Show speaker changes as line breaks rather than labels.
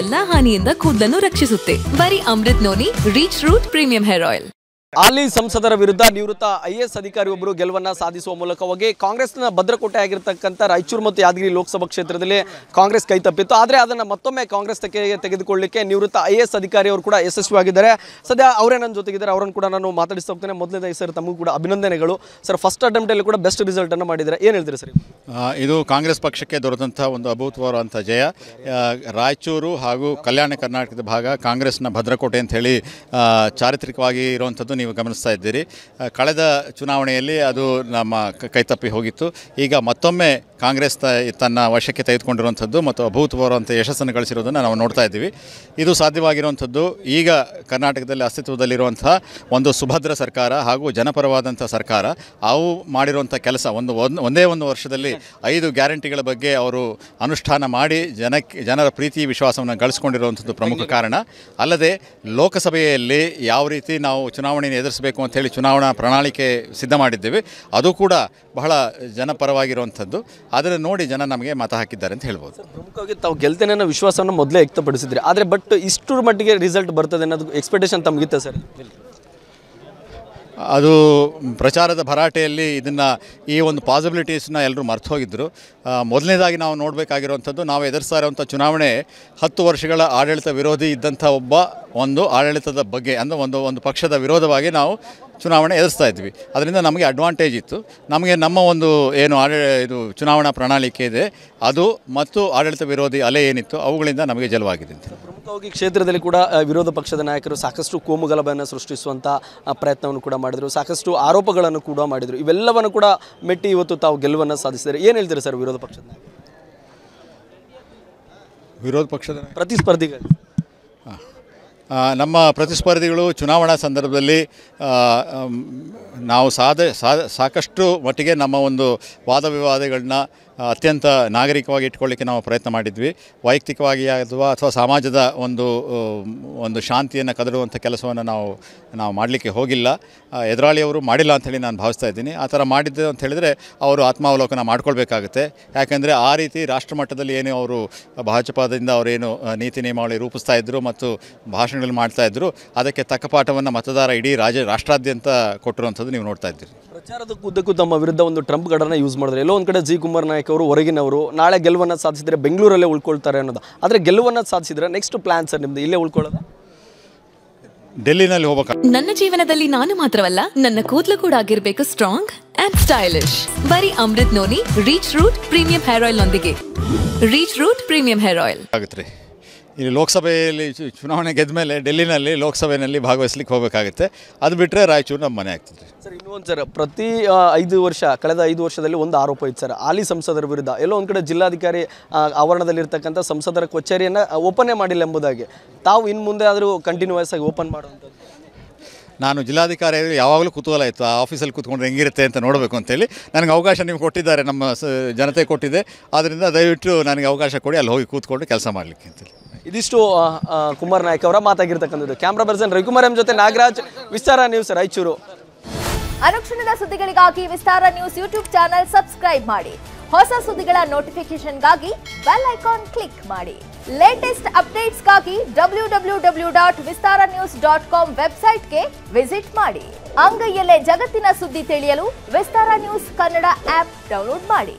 ಎಲ್ಲಾ ಹಾನಿಯಿಂದ ಕೂದಲನ್ನು ರಕ್ಷಿಸುತ್ತೆ ಬರೀ Amrit noni reach root premium hair oil
ಹಾಲಿ ಸಂಸದರ ವಿರುದ್ಧ ನಿವೃತ್ತ ಅಧಿಕಾರಿ ಅಧಿಕಾರಿಯೊಬ್ಬರು ಗೆಲುವನ್ನು ಸಾಧಿಸುವ ಮೂಲಕವಾಗಿ ಕಾಂಗ್ರೆಸ್ನ ಭದ್ರಕೋಟೆ ಆಗಿರ್ತಕ್ಕಂಥ ರಾಯಚೂರು ಮತ್ತು ಯಾದಗಿರಿ ಲೋಕಸಭಾ ಕ್ಷೇತ್ರದಲ್ಲಿ ಕಾಂಗ್ರೆಸ್ ಕೈ ತಪ್ಪಿತ್ತು ಆದರೆ ಅದನ್ನು ಮತ್ತೊಮ್ಮೆ ಕಾಂಗ್ರೆಸ್ ತೆಗೆದುಕೊಳ್ಳಿಕ್ಕೆ ತೆಗೆದುಕೊಳ್ಳಿಕ್ಕೆ ನಿವೃತ್ತ ಐ ಎಸ್ ಅವರು ಕೂಡ ಯಶಸ್ವಿಯಾಗಿದ್ದಾರೆ ಸದ್ಯ ಅವರೇ ನನ್ನ ಜೊತೆಗಿದ್ದಾರೆ ಅವರನ್ನು ಕೂಡ ನಾನು ಮಾತಾಡಿಸ್ತಾ ಹೋಗ್ತೇನೆ ಮೊದಲನೇ ಸರ್ ತಮಗೂ ಕೂಡ ಅಭಿನಂದನೆಗಳು ಸರ್ ಫಸ್ಟ್ ಅಟೆಂಪ್ಟಲ್ಲಿ ಕೂಡ ಬೆಸ್ಟ್ ಅನ್ನು ಮಾಡಿದ್ದಾರೆ ಏನು ಹೇಳಿದ್ರೆ ಸರ್
ಇದು ಕಾಂಗ್ರೆಸ್ ಪಕ್ಷಕ್ಕೆ ದೊರೆತಂಥ ಒಂದು ಅಭೂತವಾದಂಥ ಜಯ ರಾಯಚೂರು ಹಾಗೂ ಕಲ್ಯಾಣ ಕರ್ನಾಟಕದ ಭಾಗ ಕಾಂಗ್ರೆಸ್ನ ಭದ್ರಕೋಟೆ ಅಂತ ಹೇಳಿ ಚಾರಿತ್ರಿಕವಾಗಿ ಇರುವಂಥದ್ದು ನೀವು ಗಮನಿಸ್ತಾ ಇದ್ದೀರಿ ಕಳೆದ ಚುನಾವಣೆಯಲ್ಲಿ ಅದು ನಮ್ಮ ಕೈತಪ್ಪಿ ಹೋಗಿತ್ತು ಈಗ ಮತ್ತೊಮ್ಮೆ ಕಾಂಗ್ರೆಸ್ ತನ್ನ ವಶಕ್ಕೆ ತೆಗೆದುಕೊಂಡಿರುವಂಥದ್ದು ಮತ್ತು ಅಭೂತಪೂರ್ವಂಥ ಯಶಸ್ಸನ್ನು ಗಳಿಸಿರೋದನ್ನು ನಾವು ನೋಡ್ತಾ ಇದ್ದೀವಿ ಇದು ಸಾಧ್ಯವಾಗಿರುವಂಥದ್ದು ಈಗ ಕರ್ನಾಟಕದಲ್ಲಿ ಅಸ್ತಿತ್ವದಲ್ಲಿರುವಂಥ ಒಂದು ಸುಭದ್ರ ಸರ್ಕಾರ ಹಾಗೂ ಜನಪರವಾದಂಥ ಸರ್ಕಾರ ಅವು ಮಾಡಿರುವಂಥ ಕೆಲಸ ಒಂದು ಒಂದೇ ಒಂದು ವರ್ಷದಲ್ಲಿ ಐದು ಗ್ಯಾರಂಟಿಗಳ ಬಗ್ಗೆ ಅವರು ಅನುಷ್ಠಾನ ಮಾಡಿ ಜನಕ್ಕೆ ಜನರ ಪ್ರೀತಿ ವಿಶ್ವಾಸವನ್ನು ಗಳಿಸಿಕೊಂಡಿರುವಂಥದ್ದು ಪ್ರಮುಖ ಕಾರಣ ಅಲ್ಲದೆ ಲೋಕಸಭೆಯಲ್ಲಿ ಯಾವ ರೀತಿ ನಾವು ಚುನಾವಣೆ ಚುನಾವಣೆಯನ್ನು ಎದುರಿಸಬೇಕು ಹೇಳಿ ಚುನಾವಣಾ ಪ್ರಣಾಳಿಕೆ ಸಿದ್ಧ ಮಾಡಿದ್ದೇವೆ ಅದು ಕೂಡ ಬಹಳ ಜನಪರವಾಗಿರುವಂಥದ್ದು
ಆದರೆ ನೋಡಿ ಜನ ನಮಗೆ ಮತ ಹಾಕಿದ್ದಾರೆ ಅಂತ ಹೇಳ್ಬೋದು ಪ್ರಮುಖವಾಗಿ ತಾವು ಗೆಲ್ತೇನೆ ಅನ್ನೋ ವಿಶ್ವಾಸವನ್ನು ಮೊದಲೇ ವ್ಯಕ್ತಪಡಿಸಿದ್ರಿ ಆದರೆ ಬಟ್ ಇಷ್ಟರ ಮಟ್ಟಿಗೆ ರಿಸಲ್ಟ್ ಬರ್ತದೆ ಅನ್ನೋದು ಎಕ್ಸ್ಪೆಕ್ಟೇಷನ್ ತಮಗಿತ್ತ ಸರ್ ಅದು ಪ್ರಚಾರದ ಭರಾಟೆಯಲ್ಲಿ ಇದನ್ನು ಈ ಒಂದು ಪಾಸಿಬಿಲಿಟೀಸನ್ನ ಎಲ್ಲರೂ
ಮರ್ತು ಹೋಗಿದ್ದರು ಮೊದಲನೇದಾಗಿ ನಾವು ನೋಡಬೇಕಾಗಿರುವಂಥದ್ದು ನಾವು ಎದುರಿಸ್ತಾ ಇರುವಂಥ ಚುನಾವಣೆ ಹತ್ತು ವರ್ಷಗಳ ಆಡಳಿತ ವಿರೋಧಿ ಇದ್ದಂಥ ಒಬ್ಬ ಒಂದು ಆಡಳಿತದ ಬಗ್ಗೆ ಅಂದರೆ ಒಂದು ಒಂದು ಪಕ್ಷದ ವಿರೋಧವಾಗಿ ನಾವು ಚುನಾವಣೆ ಎದುರಿಸ್ತಾ ಇದ್ವಿ ಅದರಿಂದ ನಮಗೆ ಅಡ್ವಾಂಟೇಜ್ ಇತ್ತು ನಮಗೆ ನಮ್ಮ ಒಂದು ಏನು ಆಡ ಇದು ಚುನಾವಣಾ ಪ್ರಣಾಳಿಕೆ ಇದೆ ಅದು ಮತ್ತು ಆಡಳಿತ ವಿರೋಧಿ ಅಲೆ ಏನಿತ್ತು ಅವುಗಳಿಂದ ನಮಗೆ ಜಲವಾಗಿದೆ ಅಂತ
ಕ್ಷೇತ್ರದಲ್ಲಿ ಕೂಡ ವಿರೋಧ ಪಕ್ಷದ ನಾಯಕರು ಸಾಕಷ್ಟು ಕೋಮುಗಲಭೆಯನ್ನು ಸೃಷ್ಟಿಸುವಂಥ ಪ್ರಯತ್ನವನ್ನು ಕೂಡ ಮಾಡಿದರು ಸಾಕಷ್ಟು ಆರೋಪಗಳನ್ನು ಕೂಡ ಮಾಡಿದರು ಇವೆಲ್ಲವನ್ನು ಕೂಡ ಮೆಟ್ಟಿ ಇವತ್ತು ತಾವು ಗೆಲುವನ್ನು ಸಾಧಿಸಿದರೆ ಏನು ಹೇಳ್ತೀರಿ ಸರ್ ವಿರೋಧ ಪಕ್ಷದ
ವಿರೋಧ ಪಕ್ಷದ ಪ್ರತಿಸ್ಪರ್ಧಿಗಳು ನಮ್ಮ ಪ್ರತಿಸ್ಪರ್ಧಿಗಳು ಚುನಾವಣಾ ಸಂದರ್ಭದಲ್ಲಿ ನಾವು ಸಾಧ ಸಾಕಷ್ಟು ಮಟ್ಟಿಗೆ ನಮ್ಮ ಒಂದು ವಾದ ವಿವಾದಗಳನ್ನ ಅತ್ಯಂತ ನಾಗರಿಕವಾಗಿ ಇಟ್ಕೊಳ್ಳಿಕ್ಕೆ ನಾವು ಪ್ರಯತ್ನ ಮಾಡಿದ್ವಿ ವೈಯಕ್ತಿಕವಾಗಿ ಅಥವಾ ಅಥವಾ ಸಮಾಜದ ಒಂದು ಒಂದು ಶಾಂತಿಯನ್ನು ಕದಡುವಂಥ ಕೆಲಸವನ್ನು ನಾವು ನಾವು ಮಾಡಲಿಕ್ಕೆ ಹೋಗಿಲ್ಲ ಎದುರಾಳಿಯವರು ಮಾಡಿಲ್ಲ ಅಂಥೇಳಿ ನಾನು ಭಾವಿಸ್ತಾ ಇದ್ದೀನಿ ಆ ಥರ ಮಾಡಿದ್ದು ಅಂತ ಹೇಳಿದರೆ ಅವರು ಆತ್ಮಾವಲೋಕನ ಮಾಡ್ಕೊಳ್ಬೇಕಾಗುತ್ತೆ ಯಾಕೆಂದರೆ ಆ ರೀತಿ ರಾಷ್ಟ್ರಮಟ್ಟದಲ್ಲಿ ಮಟ್ಟದಲ್ಲಿ ಏನು ಅವರು ಭಾಜಪಾದಿಂದ ಅವರೇನು ನೀತಿ ನಿಯಮಾವಳಿ ರೂಪಿಸ್ತಾ ಇದ್ದರು ಮತ್ತು ಭಾಷಣಗಳು ಮಾಡ್ತಾ ಇದ್ದರು ಅದಕ್ಕೆ ತಕ್ಕ ಪಾಠವನ್ನು ಮತದಾರ ಇಡೀ ರಾಜ್ಯ ರಾಷ್ಟ್ರಾದ್ಯಂತ ಕೊಟ್ಟಿರುವಂಥದ್ದು ನೀವು ನೋಡ್ತಾ ಇದ್ದೀರಿ
ಪ್ರಚಾರದ ಉದ್ದಕ್ಕೂ ತಮ್ಮ ವಿರುದ್ಧ ಒಂದು ಟ್ರಂಪ್ ಘಟನೆ ಯೂಸ್ ಮಾಡಿದ್ರೆ ಎಲ್ಲೋ ಒಂದು ಕಡೆ ಜಿ ಕುಮಾರ್ ನಾಯಕ್ ನಾಯಕ್ ಅವರು ಹೊರಗಿನವರು ನಾಳೆ ಗೆಲುವನ್ನು ಸಾಧಿಸಿದ್ರೆ ಬೆಂಗಳೂರಲ್ಲೇ ಉಳ್ಕೊಳ್ತಾರೆ ಅನ್ನೋದು ಆದರೆ ಗೆಲುವನ್ನು ಸಾಧಿಸಿದರೆ ನೆಕ್ಸ್ಟ್ ಪ್ಲ್ಯಾನ್ ಸರ್ ನಿಮ್ದು ಇಲ್ಲೇ ಉಳ್ಕೊಳ್ಳೋದು ಡೆಲ್ಲಿನಲ್ಲಿ ಹೋಗಬೇಕು
ನನ್ನ ಜೀವನದಲ್ಲಿ ನಾನು ಮಾತ್ರವಲ್ಲ ನನ್ನ ಕೂದಲು ಕೂಡ ಆಗಿರಬೇಕು ಸ್ಟ್ರಾಂಗ್ ಅಂಡ್ ಸ್ಟೈಲಿಶ್ ಬರಿ Amrit noni reach root premium hair oil ನೊಂದಿಗೆ reach root premium hair oil ಆಗುತ್ತೆ ಇಲ್ಲಿ ಲೋಕಸಭೆಯಲ್ಲಿ ಚುನಾವಣೆ ಗೆದ್ದ ಮೇಲೆ ಡೆಲ್ಲಿನಲ್ಲಿ ಲೋಕಸಭೆಯಲ್ಲಿ ಭಾಗವಹಿಸ್ಲಿಕ್ಕೆ ಹೋಗಬೇಕಾಗುತ್ತೆ ಅದು ಬಿಟ್ಟರೆ ರಾಯಚೂರು ನಮ್ಮ ಮನೆ ಆಗ್ತದೆ
ಸರ್ ಒಂದು ಸರ್ ಪ್ರತಿ ಐದು ವರ್ಷ ಕಳೆದ ಐದು ವರ್ಷದಲ್ಲಿ ಒಂದು ಆರೋಪ ಇತ್ತು ಸರ್ ಹಾಲಿ ಸಂಸದರ ವಿರುದ್ಧ ಎಲ್ಲೋ ಒಂದು ಕಡೆ ಜಿಲ್ಲಾಧಿಕಾರಿ ಆವರಣದಲ್ಲಿರ್ತಕ್ಕಂಥ ಸಂಸದರ ಕಚೇರಿಯನ್ನು ಓಪನೇ ಮಾಡಿಲ್ಲ ಎಂಬುದಾಗಿ ತಾವು ಇನ್ನು ಮುಂದೆ ಆದರೂ ಕಂಟಿನ್ಯೂಸ್ ಆಗಿ ಓಪನ್ ಮಾಡುವಂಥದ್ದು
ನಾನು ಜಿಲ್ಲಾಧಿಕಾರಿ ಯಾವಾಗಲೂ ಕುತೂಹಲ ಇತ್ತು ಆ ಆಫೀಸಲ್ಲಿ ಕೂತ್ಕೊಂಡ್ರೆ ಹೆಂಗಿರುತ್ತೆ ಅಂತ ನೋಡಬೇಕು ಅಂತೇಳಿ ನನಗೆ ಅವಕಾಶ ನೀವು ಕೊಟ್ಟಿದ್ದಾರೆ ನಮ್ಮ ಜನತೆ ಕೊಟ್ಟಿದೆ ಆದ್ದರಿಂದ ದಯವಿಟ್ಟು ನನಗೆ ಅವಕಾಶ ಕೊಡಿ ಅಲ್ಲಿ ಹೋಗಿ ಕೂತ್ಕೊಂಡು ಕೆಲಸ ಮಾಡಲಿಕ್ಕೆ ಅಂತೇಳಿ
ಇದಿಷ್ಟು ಕುಮಾರ್ ನಾಯಕ್ ಅವರ ಮಾತಾಗಿರ್ತಕ್ಕಂಥದ್ದು ಕ್ಯಾಮ್ರಾ ಪರ್ಸನ್ ರವಿಕುಮಾರ್ ಎಂ ಜೊತೆ ನಾಗರಾಜ್ ವಿಸ್ತಾರ ನ್ಯೂಸ್ ರಾಯಚೂರು ಅನುಕ್ಷಣದ ಸುದ್ದಿಗಳಿಗಾಗಿ Vistara news YouTube channel subscribe ಮಾಡಿ ಹೊಸ ಸುದ್ದಿಗಳ ನೋಟಿಫಿಕೇಶನ್ಗಾಗಿ ಬೆಲ್ ಐಕಾನ್ ಕ್ಲಿಕ್ ಮಾಡಿ ಲೇಟೆಸ್ಟ್ ಅಪ್ಡೇಟ್ಸ್ಗಾಗಿ W W W dot Vistara news dot com ವೆಬ್ಸೈಟ್ಗೆ ವಿಸಿಟ್ ಮಾಡಿ ಅಂಗೈಯಲ್ಲೇ ಜಗತ್ತಿನ ಸುದ್ದಿ ತಿಳಿಯಲು Vistara news Kannada app download ಮಾಡಿ